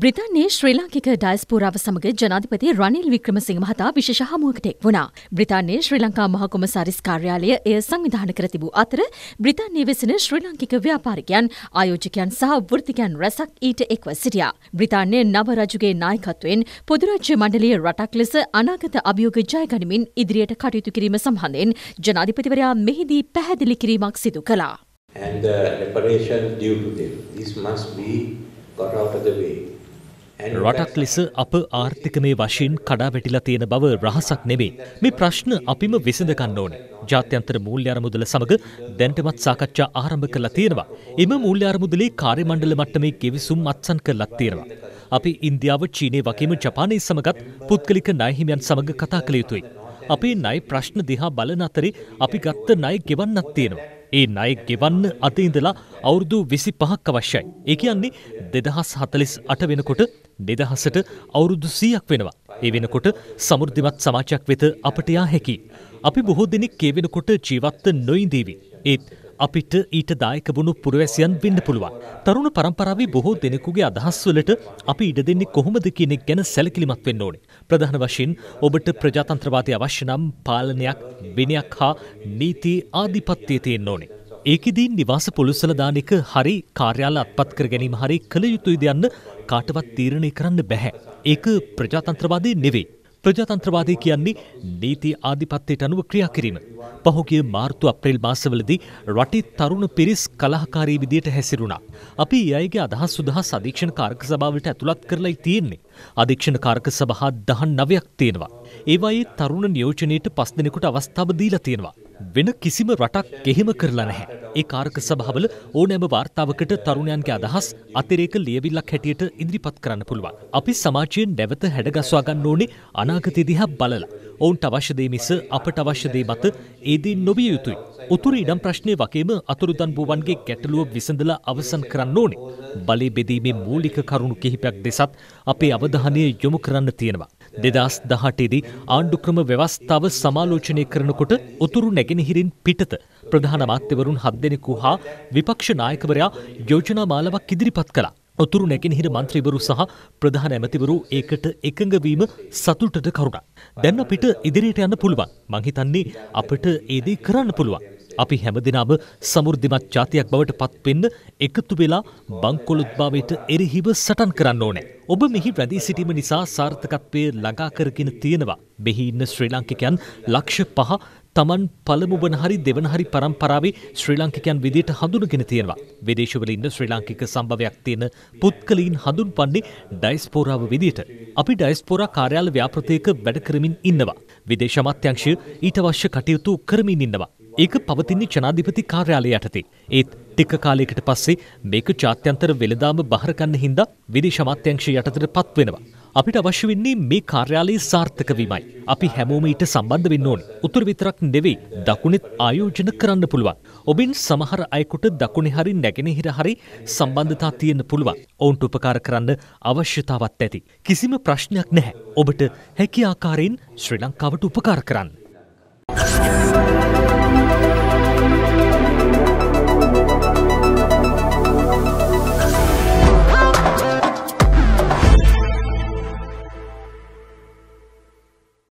බ්‍රතන්නේ ශ්‍රී ලාංකික ඩයිස්පුරාව සමග ජනාධිපති රනිල් වික්‍රමසිංහ මහතා විශේෂ හමුවකට එක් වුණා. බ්‍රතාන්නේ ශ්‍රී ලංකා මහකොමසාරිස් කාර්යාලය එය සංවිධාන කර තිබූ අතර බ්‍රතාන්නේ වෙසෙන ශ්‍රී ලාංකික ව්‍යාපාරිකයන්, ආයෝජකයන් සහ වෘත්තිකයන් රැසක් ඊට එක්ව සිටියා. බ්‍රතාන්නේ නව රජුගේ නායකත්වයෙන් පොදුරාජ්‍ය මණ්ඩලය රටක් ලෙස අනාගත අභියෝග ජයගනිමින් ඉදිරියට කටයුතු කිරීම සම්බන්ධයෙන් ජනාධිපතිවරයා මෙහිදී පැහැදිලි කිරීමක් සිදු කළා. And the reparation due to them. This must be got out of the way. රටක් ලෙස අප ආර්ථිකමේ වශයෙන් කඩා වැටිලා තියෙන බව රහසක් නෙමේ. මේ ප්‍රශ්න අපිම විසඳ ගන්න ඕනේ. ජාත්‍යන්තර මූල්‍ය අරමුදල සමග දැන්ටමත් සාකච්ඡා ආරම්භ කරලා තියෙනවා. එම මූල්‍ය අරමුදලේ කාර්යමණ්ඩල මට්ටමේ ගෙවිසුම් අත්සන් කරලා තියෙනවා. අපි ඉන්දියාව, චීනය වගේම ජපානය සමගත් පුද්ගලික ණයහිමියන් සමග කතා කළ යුතුයි. අපේ ණය ප්‍රශ්න දිහා බලන අතරේ අපි ගත්ත ණය ගෙවන්නත් තියෙනවා. ඒ ණය ගෙවන්න අද ඉඳලා අවුරුදු 25ක් අවශ්‍යයි. ඒ කියන්නේ 2048 වෙනකොට 2000ට අවුරුදු 100ක් වෙනවා. ඒ වෙනකොට සමෘද්ධිමත් සමාජයක් වෙත අපට යා හැකියි. අපි බොහෝ දෙනෙක් ඒ වෙනකොට ජීවත් නොඉඳීවි. ඒත් අපිට ඊට දායක වුණු පුරවැසියන් වෙන්න පුළුවන්. තරුණ පරම්පරාවේ බොහෝ දෙනෙකුගේ අදහස් වලට අපි ඉඩ දෙන්නේ කොහොමද කියන එක ගැන සැලකිලිමත් වෙන්න ඕනේ. ප්‍රධාන වශයෙන් ඔබට ප්‍රජාතන්ත්‍රවාදය අවශ්‍ය නම් පාලනයක්, විනයක් හා නීති ආධිපත්‍යය තියෙන්න ඕනේ. ඒකෙදී නිවාස පොලුසල දාන එක හරි කාර්යාල අත්පත් කර ගැනීම හරි කළ යුතුයිද යන්න කාටවත් තීරණය කරන්න බැහැ. ඒක ප්‍රජාතන්ත්‍රවාදී නෙවෙයි. ප්‍රජාතන්ත්‍රවාදී කියන්නේ නීති ආධිපත්‍යයට අනුව ක්‍රියා කිරීම. පහුගිය මාර්තු අප්‍රේල් මාසවලදී රටේ තරුණ පිරිස් කලහකාරී විදියට හැසිරුණා. අපි ඒ අයගේ අදහස් සුදහස් අධීක්ෂණ කාර්ක සභාවට ඇතුළත් කරලායි තියෙන්නේ. අධීක්ෂණ කාර්ක සභා 19ක් තියෙනවා. ඒවායේ තරුණ නියෝජනයේට පස් දිනකට අවස්ථාව දීලා තියෙනවා. වෙන කිසිම රටක් එහෙම කරලා නැහැ. ඒ කාරක සභාවල ඕනෑම වාර්තාවකට තරුණයන්ගේ අදහස් අතිරේක ලියවිල්ලක් හැටියට ඉදිරිපත් කරන්න පුළුවන්. අපි සමාජයෙන් නැවත හැඩගස්වා ගන්න ඕනේ අනාගතය දිහා බලලා. ඔවුන්ට අවශ්‍ය දේ මිස අපට අවශ්‍ය දේ මත ඒ දේ නොවිය යුතුයි. උතුරු ඉඩම් ප්‍රශ්නය වගේම අතුරුදන් වූවන්ගේ ගැටලුව විසඳලා අවසන් කරන්න ඕනේ. බලේ බෙදීමේ මූලික කරුණු කිහිපයක් දෙසත් අපේ අවධානය යොමු කරන්න තියෙනවා. දෙදස් දහටේදී ආණ්ඩුක්‍රම ව්‍යවස්ථාව සමාලෝචනය කරනකොට උතුරු නැගෙනහිරින් පිටත ප්‍රධාන මාත්‍යවරුන් හත් දෙනෙකු හා විපක්ෂ නායකවරයා යෝජනා මාලාවක් ඉදිරිපත් කළා. උතුරු නැගෙනහිර මන්ත්‍රීවරු සහ ප්‍රධාන ඇමතිවරු ඒකට එකඟවීම සතුටට කරුණා. දැන් අපිට ඉදිරියට යන්න පුළුවන්. මං හිතන්නේ අපිට ඒ දේ කරන්න පුළුවන්. අපි හැමදිනාම සමෘද්ධිමත් ජාතියක් බවට පත්වෙන්න එකතු වෙලා බංකොලොත්භාවයට එරෙහිව සටන් කරන්න ඕනෑ. ඔබ මෙහි වැදී සිටීම නිසා සාර්ථකත්වය ළඟාකරගෙන තියෙනවා. මෙහි ඉන්න ශ්‍රී ලංකිකයන් ලක්ෂ පහ තමන් පළමු වන හරි දෙවන හරි පරම්පරාවේ ශ්‍රී ලංකිකයන් විදියට හඳුනගෙන තියෙනවා. විදේශවල ඉන්න ශ්‍රී ලාංකික සම්භවයක් තියෙන පුත්කලීන් හඳුන්පන්නේ ඩයිස්පෝරාව විදියට. අපි ඩයිස්පෝරා කාර්යාල ව්‍යාපෘතයක වැඩ කරමින් ඉන්නවා. විදේශ අමාත්‍යංශය ඊට අවශ්‍ය කටයුතු කරමින් ඉන්නවා. ඒක පවතින්නේ ජනාධිපති කාර්යාලය යටතේ. ඒත් ටික කාලයකට පස්සේ මේක ජාත්‍යන්තර වෙළඳාම බහර ගන්න හින්දා විදේශ අමාත්‍යංශය යටතට පත් වෙනවා. අපිට අවශ්‍ය වෙන්නේ මේ කාර්යාලයේ සාර්ථක වීමයි. අපි හැමෝම ඊට සම්බන්ධ වෙන්න ඕනේ. උතුර විතරක් නෙවෙයි දකුණෙත් ආයෝජන කරන්න පුළුවන්. ඔබින් සමහර අයෙකුට දකුණේ හරි නැගෙනහිර හරි සම්බන්ධතා තියෙන්න පුළුවන්. ඔවුන්ට උපකාර කරන්න අවශ්‍යතාවක් ඇති. කිසිම ප්‍රශ්නයක් නැහැ. ඔබට හැකි ආකාරයෙන් ශ්‍රී ලංකාවට උපකාර කරන්න.